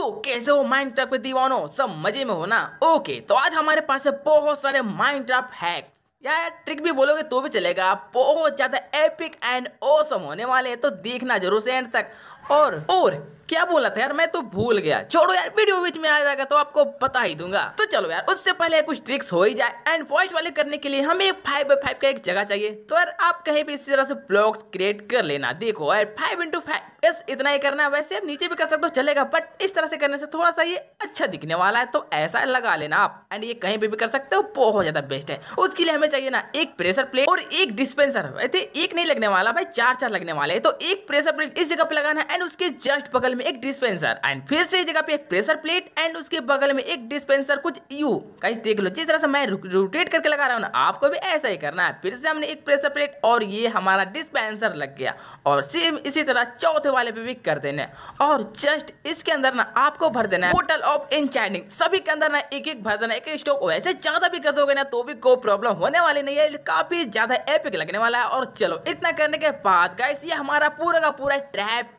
तो कैसे हो माइंड के दीवानों सब मजे में हो ना ओके तो आज हमारे पास है बहुत सारे माइंड हैक्स यार ट्रिक भी बोलोगे तो भी चलेगा बहुत ज्यादा एपिक एंड ओसम होने वाले हैं तो देखना जरूर से एंड तक और और क्या बोला था यार मैं तो भूल गया छोड़ो यार वीडियो बीच में आ जाएगा तो आपको बता ही दूंगा तो चलो यार उससे पहले कुछ ट्रिक्स हो ही जाए एंड वॉइस वाले करने के लिए हमें फाइव बाई फाइव का एक जगह चाहिए तो यार आप कहीं भी इस तरह से ब्लॉग क्रिएट कर लेना देखो यार फाइव इंटू फाइव बस इतना ही करना है वैसे आप नीचे भी कर सकते हो चलेगा बट इस तरह से करने से थोड़ा सा ये अच्छा दिखने वाला है तो ऐसा लगा लेना आप एंड ये कहीं पे भी कर सकते हो बहुत ज्यादा बेस्ट है उसके लिए हमें चाहिए ना एक प्रेशर प्लेट और एक डिस्पेंसर वैसे एक नहीं लगने वाला भाई चार चार लगने वाले तो एक प्रेशर प्लेट इस जगह पे लगाना है एंड उसके जस्ट बगल में एक डिस्पेंसर एंड फिर से जगह पे एक प्रेशर प्लेट एंड उसके बगल में एक डिस्पेंसर कुछ यू कहीं देख लो जिस तरह से मैं रोटेट करके लगा रहा हूँ ना आपको भी ऐसा ही करना है फिर से हमने एक प्रेशर प्लेट और ये हमारा डिस्पेंसर लग गया और सेम इसी तरह चौथे वाले पे भी कर देना और जस्ट इसके अंदर ना आपको भर देना है टोटल ऑफ इनचाइनिंग सभी के अंदर ना एक एक भर देना एक एक स्टॉक वैसे ज़्यादा भी कर दोगे ना तो भी कोई प्रॉब्लम होने वाली नहीं है काफ़ी ज़्यादा एपिक लगने वाला है और चलो इतना करने के बाद गाइस ये हमारा पूरा का पूरा ट्रैप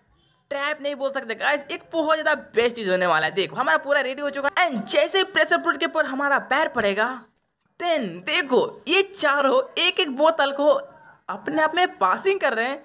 ट्रैप नहीं बोल सकते गाइस एक बहुत ज़्यादा बेस्ट चीज़ होने वाला है देखो हमारा पूरा रेडी हो चुका है एंड जैसे प्रेशर प्लेट के ऊपर हमारा पैर पड़ेगा देन देखो ये चारों एक एक बोतल को अपने आप में पासिंग कर रहे हैं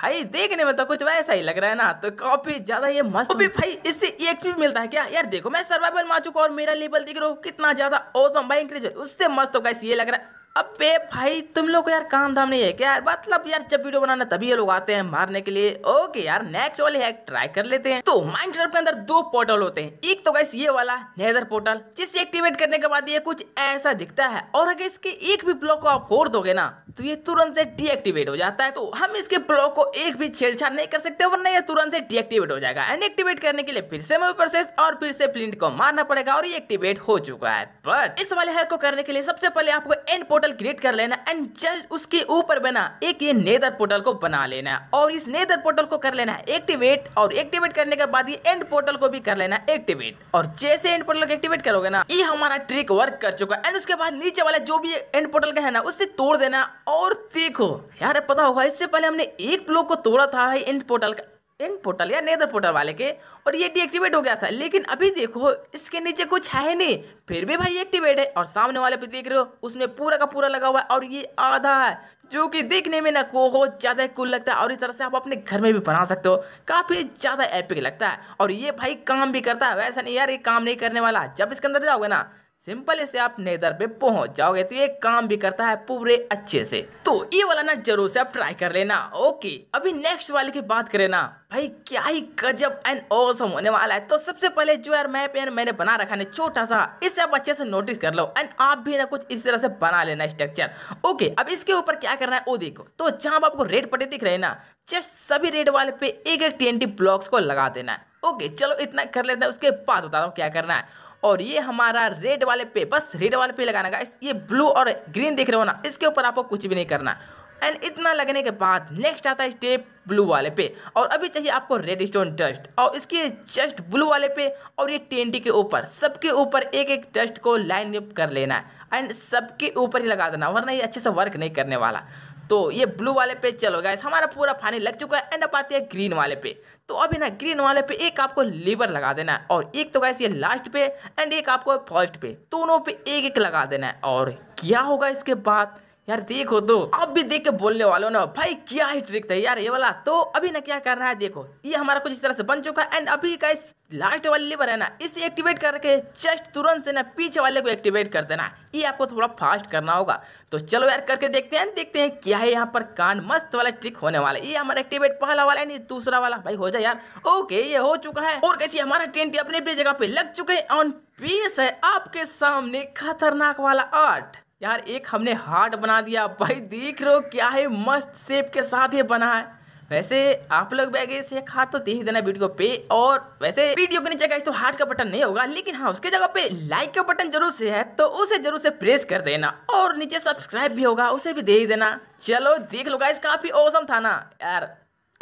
भाई देखने में तो कुछ वैसा ही लग रहा है ना तो काफी ज्यादा ये मस्त तो भी भाई इससे एक भी मिलता है क्या यार देखो मैं सर्वाइवल में आ चुका और मेरा लेवल देख रहा हूँ कितना ज्यादा ओसम भाई इंक्रीज उससे मस्त होगा ये लग रहा है अबे भाई तुम लोग को यार काम धाम नहीं है क्या यार मतलब यार जब वीडियो बनाना तभी ये लोग आते हैं मारने के लिए ओके यार नेक्स्ट वाले हैक ट्राई कर लेते हैं तो माइंड के अंदर दो पोर्टल होते हैं एक तो गैस ये वाला नेदर पोर्टल जिसे एक्टिवेट करने के बाद ये कुछ ऐसा दिखता है और अगर इसके एक भी ब्लॉक को आप फोड़ दोगे ना तो ये तुरंत से डीएक्टिवेट हो जाता है तो हम इसके ब्लॉक को एक भी छेड़छाड़ नहीं कर सकते वरना ये तुरंत से डीएक्टिवेट हो जाएगा एंड एक्टिवेट करने के लिए फिर से मूव प्रोसेस और फिर से प्रिंट को मारना पड़ेगा और ये एक्टिवेट हो चुका है बट इस वाले हैक को करने के लिए सबसे पहले आपको एंड पोर्टल क्रिएट कर लेना एंड जस्ट उसके ऊपर बना एक ये नेदर पोर्टल को बना लेना और इस नेदर पोर्टल को कर लेना एक्टिवेट और एक्टिवेट करने के बाद ये एंड पोर्टल को भी कर लेना एक्टिवेट और जैसे एंड पोर्टल को एक्टिवेट करोगे ना ये हमारा ट्रिक वर्क कर चुका है एंड उसके बाद नीचे वाला जो भी एंड पोर्टल का है ना उससे तोड़ देना और देखो यार पता होगा इससे पहले हमने एक ब्लॉक को तोड़ा था एंड पोर्टल का एंड पोर्टल या नेदर पोर्टल वाले के और ये डीएक्टिवेट हो गया था लेकिन अभी देखो इसके नीचे कुछ है नहीं फिर भी भाई एक्टिवेट है और सामने वाले पे देख रहे हो उसमें पूरा का पूरा लगा हुआ है और ये आधा है जो कि देखने में ना को ज़्यादा कूल लगता है और इस तरह से आप अपने घर में भी बना सकते हो काफ़ी ज़्यादा एपिक लगता है और ये भाई काम भी करता है वैसा नहीं यार ये काम नहीं करने वाला जब इसके अंदर जाओगे ना सिंपल इसे आप नेदर पे पहुंच जाओगे तो ये काम भी करता है पूरे अच्छे से तो ये वाला ना जरूर से आप ट्राई कर लेना ओके अभी नेक्स्ट वाले की बात करें ना भाई क्या ही गजब एंड औसम होने वाला है तो सबसे पहले जो यार मैप यार मैंने बना रखा है छोटा सा इसे आप अच्छे से नोटिस कर लो एंड आप भी ना कुछ इस तरह से बना लेना स्ट्रक्चर ओके अब इसके ऊपर क्या करना है वो देखो तो जहाँ आपको रेड पटे दिख रहे ना जस्ट सभी रेड वाले पे एक एक टी ब्लॉक्स को लगा देना है ओके चलो इतना कर लेते हैं उसके बाद बताता हूँ क्या करना है और ये हमारा रेड वाले पे बस रेड वाले पे लगाना गाइस ये ब्लू और ग्रीन देख रहे हो ना इसके ऊपर आपको कुछ भी नहीं करना एंड इतना लगने के बाद नेक्स्ट आता है स्टेप ब्लू वाले पे और अभी चाहिए आपको रेड स्टोन डस्ट और इसके जस्ट ब्लू वाले पे और ये टेंटी के ऊपर सबके ऊपर एक एक डस्ट को लाइन अप कर लेना है एंड सबके ऊपर ही लगा देना वरना ये अच्छे से वर्क नहीं करने वाला तो ये ब्लू वाले पे चलो गाइस हमारा पूरा पानी लग चुका है एंड अब आती है ग्रीन वाले पे तो अभी ना ग्रीन वाले पे एक आपको लीवर लगा देना है और एक तो गाइस ये लास्ट पे एंड एक आपको फर्स्ट पे दोनों पे एक एक लगा देना है और क्या होगा इसके बाद यार देखो तो आप भी देख के बोलने वाले हो ना भाई क्या ही ट्रिक था यार ये वाला तो अभी ना क्या कर रहा है देखो ये हमारा कुछ इस तरह से बन चुका है एंड अभी का इस लास्ट वाले लिवर है ना इसे एक्टिवेट करके चेस्ट तुरंत से ना पीछे वाले को एक्टिवेट कर देना ये आपको थोड़ा फास्ट करना होगा तो चलो यार करके देखते हैं देखते हैं क्या है यहाँ पर कान मस्त वाला ट्रिक होने वाला ये हमारा एक्टिवेट पहला वाला है दूसरा वाला भाई हो जाए यार ओके ये हो चुका है और कैसे हमारा टेंट अपने अपनी जगह पे लग चुके हैं ऑन पीस है आपके सामने खतरनाक वाला आर्ट यार एक हमने हार्ट बना दिया भाई देख रहे हो क्या है मस्त सेप के साथ ये बना है वैसे आप लोग बैगे से एक हार्ट तो दे ही देना वीडियो पे और वैसे वीडियो के नीचे तो हार्ट का बटन नहीं होगा लेकिन हाँ उसके जगह पे लाइक का बटन जरूर से है तो उसे जरूर से प्रेस कर देना और नीचे सब्सक्राइब भी होगा उसे भी दे ही देना चलो देख लो गाइस काफी औसम था ना यार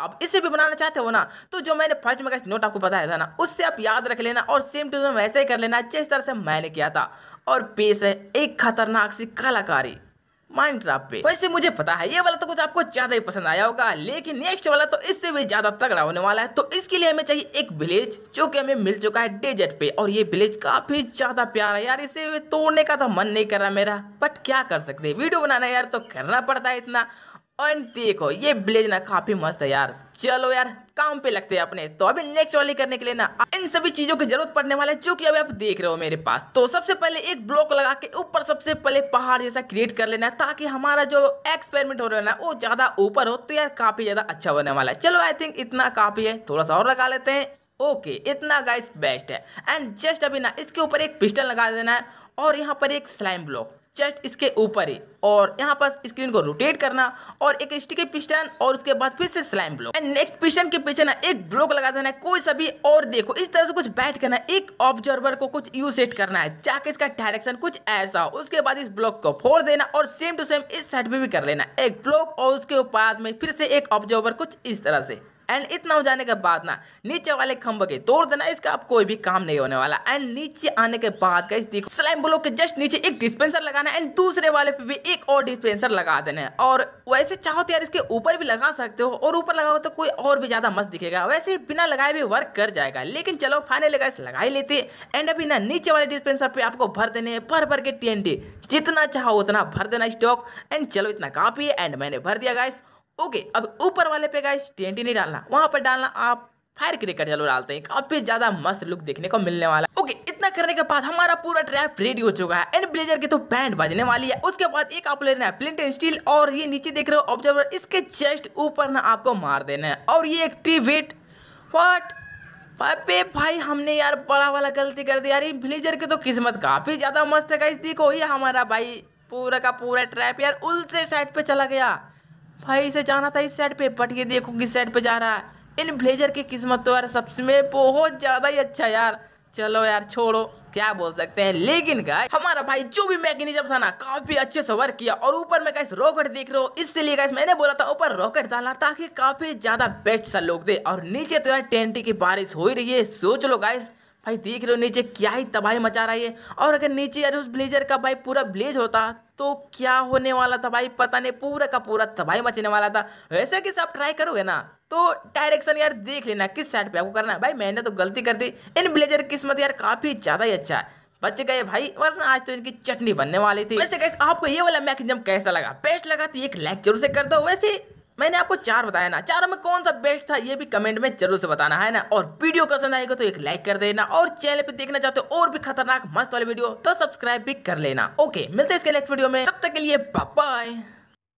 आप इसे भी बनाना चाहते हो ना तो जो मैंने फर्स्ट में नोट आपको बताया था ना उससे आप याद रख लेना और सेम टू सेम वैसे ही कर लेना जिस तरह से मैंने किया था और पेश है एक खतरनाक सी कलाकारी ट्रैप पे वैसे मुझे पता है ये वाला तो कुछ आपको ज्यादा ही पसंद आया होगा लेकिन नेक्स्ट वाला तो इससे भी ज्यादा तगड़ा होने वाला है तो इसके लिए हमें चाहिए एक विलेज जो कि हमें मिल चुका है डेजर्ट पे और ये विलेज काफी ज्यादा प्यारा है यार इसे तोड़ने का तो मन नहीं कर रहा मेरा बट क्या कर सकते वीडियो बनाना यार तो करना पड़ता है इतना एंड देखो ये ब्लेज ना काफी मस्त है यार चलो यार काम पे लगते हैं अपने तो अभी नेक्स्ट वाली करने के लिए ना इन सभी चीजों की जरूरत पड़ने वाला है जो कि अभी आप देख रहे हो मेरे पास तो सबसे पहले एक ब्लॉक लगा के ऊपर सबसे पहले पहाड़ जैसा क्रिएट कर लेना है ताकि हमारा जो एक्सपेरिमेंट हो रहा है ना वो ज्यादा ऊपर हो तो यार काफी ज्यादा अच्छा होने वाला है चलो आई थिंक इतना काफी है थोड़ा सा और लगा लेते हैं ओके okay, इतना गाइस बेस्ट है एंड जस्ट अभी ना इसके ऊपर एक पिस्टल लगा देना है और यहाँ पर एक स्लाइम ब्लॉक जस्ट इसके ऊपर ही और यहाँ पर स्क्रीन को रोटेट करना और एक स्टिकी पिस्टन और उसके बाद फिर से slime block and next piston के पीछे ना एक ब्लॉक लगा देना है कोई सा भी और देखो इस तरह से कुछ बैठ करना एक ऑब्जर्वर को कुछ यू सेट करना है चाहे इसका डायरेक्शन कुछ ऐसा हो उसके बाद इस ब्लॉक को फोड़ देना और सेम टू सेम इस साइड में भी कर लेना एक ब्लॉक और उसके बाद में फिर से एक ऑब्जर्वर कुछ इस तरह से एंड इतना हो जाने के बाद ना नीचे वाले खंभ के तोड़ देना इसका अब कोई भी काम नहीं होने वाला एंड नीचे आने के बाद गाइस स्लाइम ब्लॉक के जस्ट नीचे एक डिस्पेंसर लगाना एंड दूसरे वाले पे भी एक और डिस्पेंसर लगा देना और वैसे चाहो तो यार इसके ऊपर भी लगा सकते हो और ऊपर लगाओ तो कोई और भी ज़्यादा मस्त दिखेगा वैसे बिना लगाए भी वर्क कर जाएगा लेकिन चलो फाइनल गाइस लगा ही लेते एंड अभी ना नीचे वाले डिस्पेंसर पे आपको भर देने भर भर के टी जितना चाहो उतना भर देना स्टॉक एंड चलो इतना काफ़ी है एंड मैंने भर दिया गाइस ओके अब ऊपर वाले पे गाइस टीएनटी नहीं डालना वहां पर डालना आप फायर क्रिकेट जलो डालते हैं काफी ज्यादा मस्त लुक देखने को मिलने वाला ओके इतना करने के बाद हमारा पूरा ट्रैप रेडी हो चुका है एंड ब्लेजर की तो बैंड बजने वाली है उसके बाद एक आप लेना है प्लिंट एंड स्टील और ये नीचे देख रहे हो ऑब्जर्वर इसके चेस्ट ऊपर ना आपको मार देना है और ये वेट वॉट अबे भाई हमने यार बड़ा वाला गलती कर दी यार ब्लेजर की तो किस्मत काफी ज्यादा मस्त है गाइस देखो ये हमारा भाई पूरा का पूरा ट्रैप यार उल्टे साइड पे चला गया भाई इसे जाना था इस साइड पे बट ये देखो किस साइड पे जा रहा है इन ब्लेजर की किस्मत तो यार सबसे में बहुत ज़्यादा ही अच्छा यार चलो यार छोड़ो क्या बोल सकते हैं लेकिन गाय हमारा भाई जो भी मैकेनिज्म था ना काफी अच्छे से वर्क किया और ऊपर में गाइस रॉकेट देख रहे हो इसलिए गाइस मैंने बोला था ऊपर रॉकेट डाला ताकि काफी ज्यादा बेस्ट सा लोग दे और नीचे तो यार टेंटी की बारिश हो ही रही है सोच लो गाइस भाई देख रहे हो नीचे क्या ही तबाही मचा रहा है और अगर नीचे यार उस ब्लेजर का भाई पूरा ब्लेज होता तो क्या होने वाला था भाई पता नहीं पूरा का पूरा तबाही मचने वाला था वैसे कि आप ट्राई करोगे ना तो डायरेक्शन यार देख लेना किस साइड पे आपको करना है भाई मैंने तो गलती कर दी इन ब्लेजर की किस्मत यार काफ़ी ज़्यादा ही अच्छा है बच गए भाई वरना आज तो इनकी चटनी बनने वाली थी वैसे कैसे आपको ये वाला मैकेजम कैसा लगा बेस्ट लगा तो एक लाइक जरूर से कर दो वैसे मैंने आपको चार बताया ना चारों में कौन सा बेस्ट था ये भी कमेंट में जरूर से बताना है ना और वीडियो पसंद आएगा तो एक लाइक कर देना और चैनल पे देखना चाहते हो और भी खतरनाक मस्त वाले वीडियो तो सब्सक्राइब भी कर लेना ओके मिलते हैं इसके नेक्स्ट वीडियो में तब तक के लिए बाय